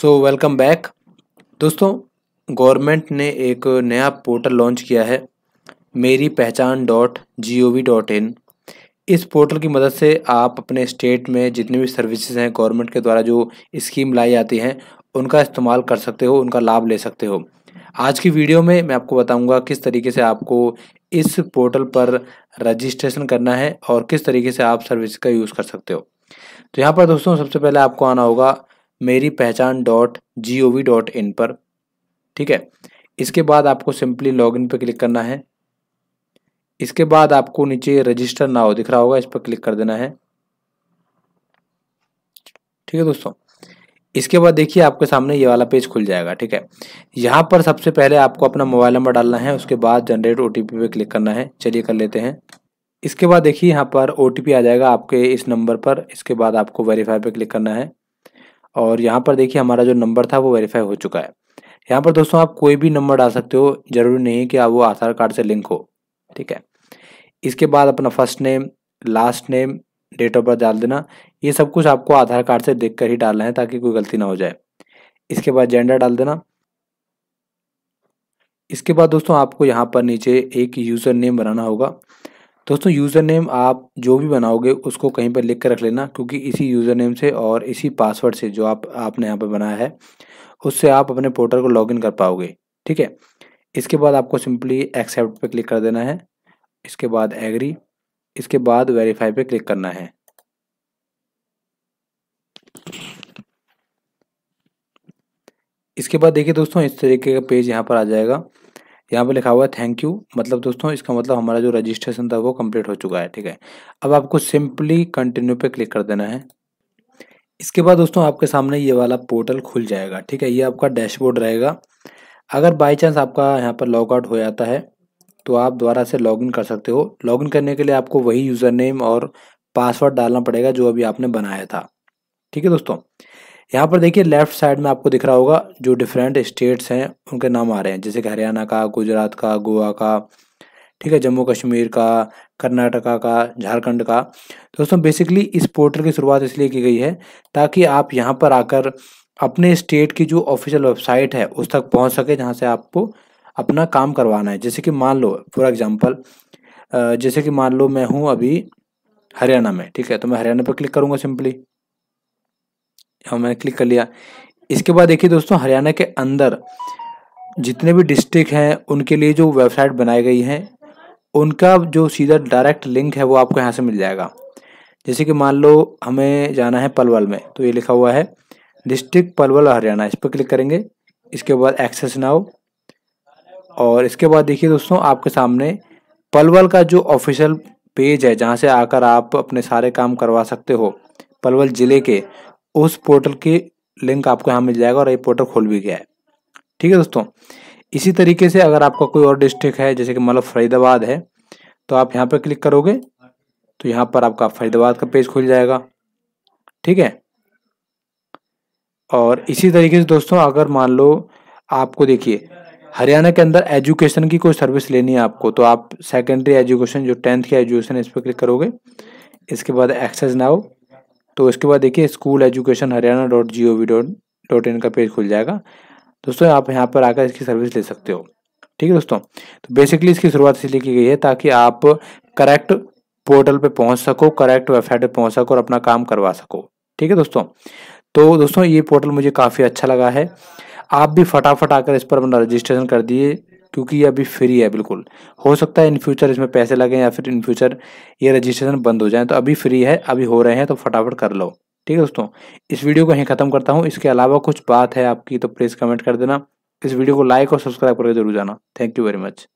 सो welcome back दोस्तों government ने एक नया पोर्टल लॉन्च किया है Meri Pehchaan dot G O V dot in इस पोर्टल की मदद से आप अपने स्टेट में जितने भी सर्विसेज हैं गवर्नमेंट के द्वारा जो स्कीम लाई जाती हैं उनका इस्तेमाल कर सकते हो उनका लाभ ले सकते हो आज की वीडियो में मैं आपको बताऊंगा किस तरीके से आपको इस पोर्टल पर रजिस्ट्रेशन करना है और किस तरीके से आप सर्विस का यूज़ कर सकते हो तो यहाँ पर दोस्तों सबसे पहले आपको आना होगा Meri Pehchaan dot G O V dot in पर ठीक है इसके बाद आपको सिंपली लॉगिन पर क्लिक करना है इसके बाद आपको नीचे रजिस्टर नाव दिख रहा होगा इस पर क्लिक कर देना है ठीक है दोस्तों इसके बाद देखिए आपके सामने ये वाला पेज खुल जाएगा ठीक है यहाँ पर सबसे पहले आपको अपना मोबाइल नंबर डालना है उसके बाद जनरेट ओ पे क्लिक करना है चलिए कर लेते हैं इसके बाद देखिए यहाँ पर ओ आ जाएगा आपके इस नंबर पर इसके बाद आपको वेरीफाई पे क्लिक करना है और यहाँ पर देखिए हमारा जो नंबर था वो वेरीफाई हो चुका है यहाँ पर दोस्तों आप कोई भी नंबर डाल सकते हो जरूरी नहीं कि आप वो आधार कार्ड से लिंक हो ठीक है इसके बाद अपना first name last name date of birth डाल देना ये सब कुछ आपको आधार कार्ड से देख कर ही डालना है ताकि कोई गलती ना हो जाए इसके बाद जेंडर डाल देना इसके बाद दोस्तों आपको यहाँ पर नीचे एक यूज़र नेम बनाना होगा दोस्तों यूज़र नेम आप जो भी बनाओगे उसको कहीं पर लिख कर रख लेना क्योंकि इसी यूज़र नेम से और इसी पासवर्ड से जो आप आपने यहाँ पर बनाया है उससे आप अपने पोर्टल को लॉगिन कर पाओगे ठीक है इसके बाद आपको सिंपली एक्सेप्ट पे क्लिक कर देना है इसके बाद एग्री इसके बाद वेरीफाई पे क्लिक करना है इसके बाद देखिए दोस्तों इस तरीके का पेज यहाँ पर आ जाएगा यहाँ पे लिखा हुआ है थैंक यू मतलब दोस्तों इसका मतलब हमारा जो रजिस्ट्रेशन था वो कंप्लीट हो चुका है ठीक है अब आपको सिंपली कंटिन्यू पे क्लिक कर देना है इसके बाद दोस्तों आपके सामने ये वाला पोर्टल खुल जाएगा ठीक है ये आपका डैशबोर्ड रहेगा अगर बाई चांस आपका यहाँ पर लॉगआउट हो जाता है तो आप दोबारा से लॉगिन कर सकते हो लॉगिन करने के लिए आपको वही यूज़र नेम और पासवर्ड डालना पड़ेगा जो अभी आपने बनाया था ठीक है दोस्तों यहाँ पर देखिए लेफ्ट साइड में आपको दिख रहा होगा जो डिफरेंट स्टेट्स हैं उनके नाम आ रहे हैं जैसे कि हरियाणा का गुजरात का गोवा का ठीक है जम्मू कश्मीर का कर्नाटका का झारखंड का दोस्तों बेसिकली इस पोर्टल की शुरुआत इसलिए की गई है ताकि आप यहाँ पर आकर अपने स्टेट की जो ऑफिशियल वेबसाइट है उस तक पहुँच सके जहाँ से आपको अपना काम करवाना है जैसे कि मान लो फॉर एग्जाम्पल जैसे कि मान लो मैं हूँ अभी हरियाणा में ठीक है तो मैं हरियाणा पर क्लिक करूँगा सिंपली और हाँ, मैंने क्लिक कर लिया इसके बाद देखिए दोस्तों हरियाणा के अंदर जितने भी डिस्ट्रिक्ट हैं उनके लिए जो वेबसाइट बनाई गई है उनका जो सीधा डायरेक्ट लिंक है वो आपको यहाँ से मिल जाएगा जैसे कि मान लो हमें जाना है पलवल में तो ये लिखा हुआ है डिस्ट्रिक्ट पलवल हरियाणा इस पर क्लिक करेंगे इसके बाद एक्सेस नाउ और इसके बाद देखिए दोस्तों आपके सामने पलवल का जो ऑफिशियल पेज है जहाँ से आकर आप अपने सारे काम करवा सकते हो पलवल ज़िले के उस पोर्टल की लिंक आपको यहाँ मिल जाएगा और ये पोर्टल खोल भी गया है ठीक है दोस्तों इसी तरीके से अगर आपका कोई और डिस्ट्रिक्ट है जैसे कि मतलब फरीदाबाद है तो आप यहाँ पर क्लिक करोगे तो यहाँ पर आपका फरीदाबाद का पेज खुल जाएगा ठीक है और इसी तरीके से दोस्तों अगर मान लो आपको देखिए हरियाणा के अंदर एजुकेशन की कोई सर्विस लेनी है आपको तो आप सेकेंडरी एजुकेशन जो टेंथ की एजुकेशन इस पर क्लिक करोगे इसके बाद एक्सेस नाउ तो इसके बाद देखिए school education Haryana dot G O V dot dot in का पेज खुल जाएगा दोस्तों आप यहाँ पर आकर इसकी सर्विस ले सकते हो ठीक है दोस्तों तो बेसिकली इसकी शुरुआत इसलिए की गई है ताकि आप करेक्ट पोर्टल पे पहुंच सको करेक्ट वेबसाइट पे पहुंच सको और अपना काम करवा सको ठीक है दोस्तों तो दोस्तों ये पोर्टल मुझे काफ़ी अच्छा लगा है आप भी फटाफट आकर इस पर अपना रजिस्ट्रेशन कर दिए क्योंकि ये अभी फ्री है बिल्कुल हो सकता है इन फ्यूचर इसमें पैसे लगे या फिर इन फ्यूचर ये रजिस्ट्रेशन बंद हो जाए तो अभी फ्री है अभी हो रहे हैं तो फटाफट कर लो ठीक है दोस्तों इस वीडियो को यहीं ख़त्म करता हूँ इसके अलावा कुछ बात है आपकी तो प्लीज़ कमेंट कर देना इस वीडियो को लाइक और सब्सक्राइब करके जरूर जाना थैंक यू वेरी मच